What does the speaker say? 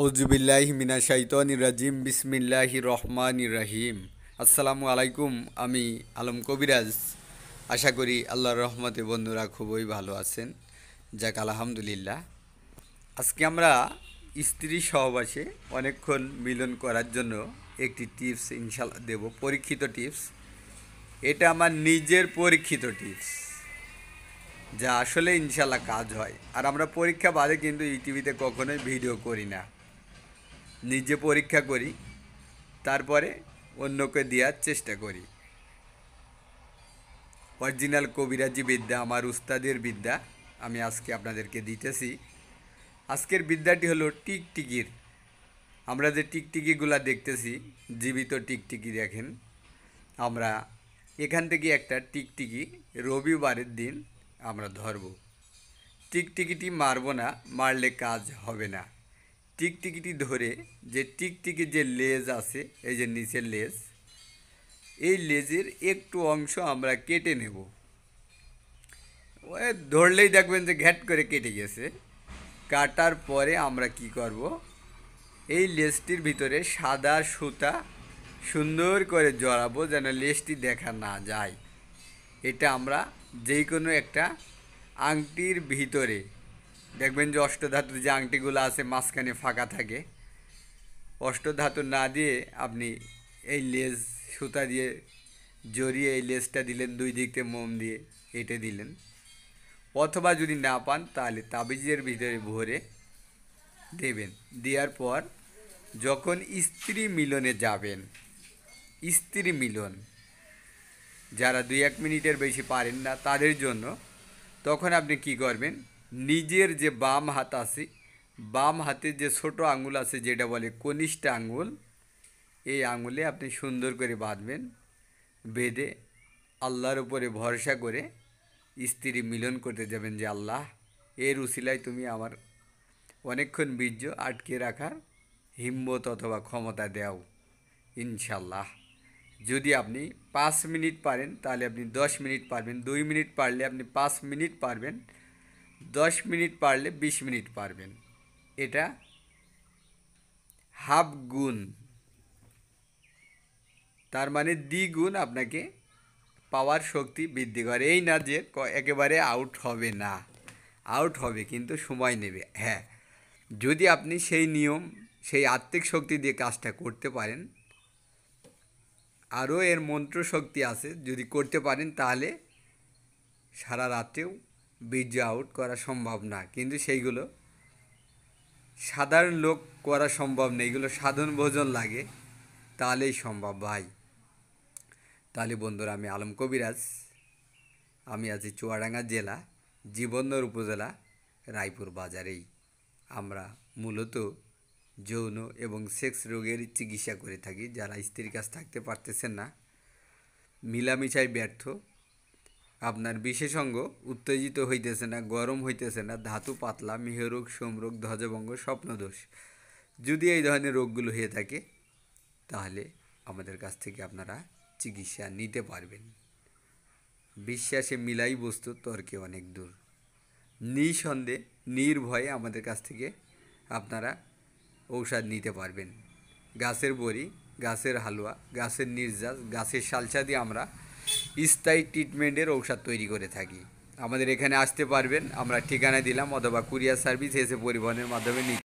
আউজুবিল্লাহ মিনা শাইতন রাজিম বিসমিল্লাহি রহমান রাহিম আসসালামু আলাইকুম আমি আলম কবিরাজ আশা করি আল্লাহর রহমতে বন্ধুরা খুবই ভালো আছেন যাক আলহামদুলিল্লাহ আজকে আমরা স্ত্রী সহবাসে অনেকক্ষণ মিলন করার জন্য একটি টিপস ইনশাল্লাহ দেব পরীক্ষিত টিপস এটা আমার নিজের পরীক্ষিত টিপস যা আসলে ইনশাল্লাহ কাজ হয় আর আমরা পরীক্ষা বাদে কিন্তু ইটিভিতে কখনোই ভিডিও করি না নিজে পরীক্ষা করি তারপরে অন্যকে দেওয়ার চেষ্টা করি অরিজিনাল কবিরাজি বিদ্যা আমার উস্তাদের বিদ্যা আমি আজকে আপনাদেরকে দিতেছি আজকের বিদ্যাটি হলো টিকটিকির আমরা যে টিকটিকিগুলো দেখতেছি জীবিত টিকটিকি দেখেন আমরা এখান থেকে একটা টিকটিকি রবিবারের দিন আমরা ধরব টিকটিকিটি মারব না মারলে কাজ হবে না টিকটিকিটি ধরে যে টিকটিকির যে লেজ আছে এই যে নিচের লেজ এই লেজের একটু অংশ আমরা কেটে নেব ওই ধরলেই দেখবেন যে ঘ্যাট করে কেটে গেছে কাটার পরে আমরা কি করব এই লেজটির ভিতরে সাদা সুতা সুন্দর করে জড়াবো যেন লেজটি দেখা না যায় এটা আমরা যে কোনো একটা আংটির ভিতরে দেখবেন যে অষ্টধাতুর যে আংটিগুলো আছে মাঝখানে ফাঁকা থাকে অষ্টধাতু না দিয়ে আপনি এই লেজ সুতা দিয়ে জড়িয়ে এই লেজটা দিলেন দুই দিকতে মোম দিয়ে এঁটে দিলেন অথবা যদি না পান তাহলে তাবিজের ভিতরে ভরে দেবেন দেওয়ার পর যখন স্ত্রী মিলনে যাবেন স্ত্রী মিলন যারা দুই এক মিনিটের বেশি পারেন না তাদের জন্য তখন আপনি কি করবেন নিজের যে বাম হাত আছে বাম হাতে যে ছোট আঙুল আছে যেটা বলে কনিষ্ঠ আঙুল এই আঙুলে আপনি সুন্দর করে বাঁধবেন বেঁধে আল্লাহর উপরে ভরসা করে স্ত্রী মিলন করতে যাবেন যে আল্লাহ এর উশিলায় তুমি আমার অনেকক্ষণ বীর্য আটকে রাখার হিম্মত অথবা ক্ষমতা দেও ইনশাল্লাহ যদি আপনি পাঁচ মিনিট পারেন তাহলে আপনি দশ মিনিট পারবেন দুই মিনিট পারলে আপনি পাঁচ মিনিট পারবেন দশ মিনিট পারলে বিশ মিনিট পারবেন এটা হাফ গুণ তার মানে দ্বিগুণ আপনাকে পাওয়ার শক্তি বৃদ্ধি করে এই না যে একেবারে আউট হবে না আউট হবে কিন্তু সময় নেবে হ্যাঁ যদি আপনি সেই নিয়ম সেই আত্মিক শক্তি দিয়ে কাজটা করতে পারেন আরও এর মন্ত্র শক্তি আছে যদি করতে পারেন তাহলে সারা রাতেও বীর্য আউট করা সম্ভব না কিন্তু সেইগুলো সাধারণ লোক করা সম্ভব নেই এগুলো সাধন ভোজন লাগে তাহলেই সম্ভব ভাই তাহলে বন্ধুরা আমি আলম কবিরাজ আমি আছি চুয়াডাঙ্গা জেলা জীবনদর উপজেলা রায়পুর বাজারেই আমরা মূলত যৌন এবং সেক্স রোগের চিকিৎসা করে থাকি যারা স্ত্রীর কাছ থাকতে পারতেছেন না মিলামিশায় ব্যর্থ আপনার অঙ্গ উত্তেজিত হইতেছে না গরম হইতেছে না ধাতু পাতলা মেহরোগ সোমরোগ ধ্বজভঙ্গ স্বপ্নদোষ যদি এই ধরনের রোগগুলো হয়ে থাকে তাহলে আমাদের কাছ থেকে আপনারা চিকিৎসা নিতে পারবেন বিশ্বাসে মিলাই বস্তু তর্কে অনেক দূর নিঃসন্দেহে নির্ভয়ে আমাদের কাছ থেকে আপনারা ঔষধ নিতে পারবেন গাছের বড়ি গাছের হালুয়া গাছের নির্যাস গাছের সালসা দিয়ে আমরা স্থায়ী ট্রিটমেন্টের ঔষধ তৈরি করে থাকি আমাদের এখানে আসতে পারবেন আমরা ঠিকানা দিলাম অথবা কুরিয়ার সার্ভিস এসে পরিবহনের মাধ্যমে নিতে